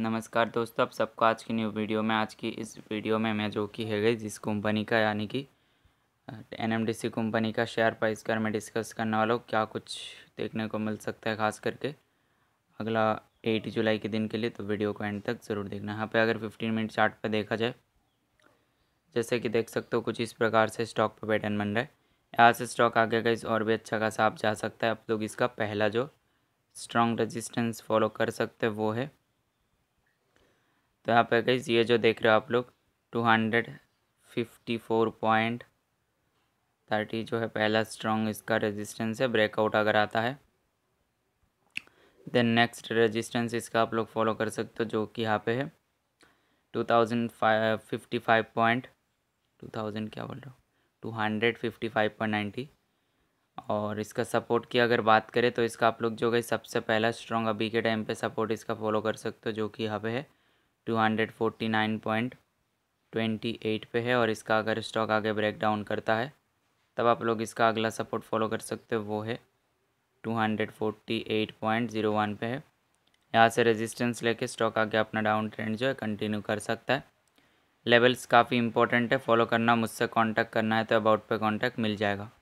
नमस्कार दोस्तों आप सबको आज की न्यू वीडियो में आज की इस वीडियो में मैं जो कि है गई जिस कंपनी का यानी कि एनएमडीसी कंपनी का शेयर प्राइस कर मैं डिस्कस करने वाला हूँ क्या कुछ देखने को मिल सकता है खास करके अगला एट जुलाई के दिन के लिए तो वीडियो को एंड तक ज़रूर देखना यहाँ पे अगर फिफ्टीन मिनट चार्ट पर देखा जाए जैसे कि देख सकते हो कुछ इस प्रकार से स्टॉक पर पैटर्न बन रहा है यहाँ से स्टॉक आगे का इस और भी अच्छा खासा आप जा सकता है आप लोग इसका पहला जो स्ट्रॉन्ग रजिस्टेंस फॉलो कर सकते हैं वो है तो यहाँ पे गई ये जो देख रहे हो आप लोग two hundred fifty four point thirty जो है पहला स्ट्रॉन्ग इसका रेजिस्टेंस है ब्रेकआउट अगर आता है देन नेक्स्ट रेजिस्टेंस इसका आप लोग फॉलो कर सकते हो जो कि यहाँ पे है two thousand fifty five point two thousand क्या बोल रहा हो two hundred fifty five point ninety और इसका सपोर्ट की अगर बात करें तो इसका आप लोग जो गई सबसे पहला स्ट्रॉन्ग अभी के टाइम पे सपोर्ट इसका फॉलो कर सकते हो जो कि यहाँ पे है two hundred forty nine point twenty eight पे है और इसका अगर स्टॉक आगे ब्रेक डाउन करता है तब आप लोग इसका अगला सपोर्ट फॉलो कर सकते हो वो है two hundred forty eight point zero one पे है यहाँ से रेजिस्टेंस लेके स्टॉक आगे अपना डाउन ट्रेंड जो है कंटिन्यू कर सकता है लेवल्स काफ़ी इंपॉर्टेंट है फॉलो करना मुझसे कांटेक्ट करना है तो अबाउट पे कांटेक्ट मिल जाएगा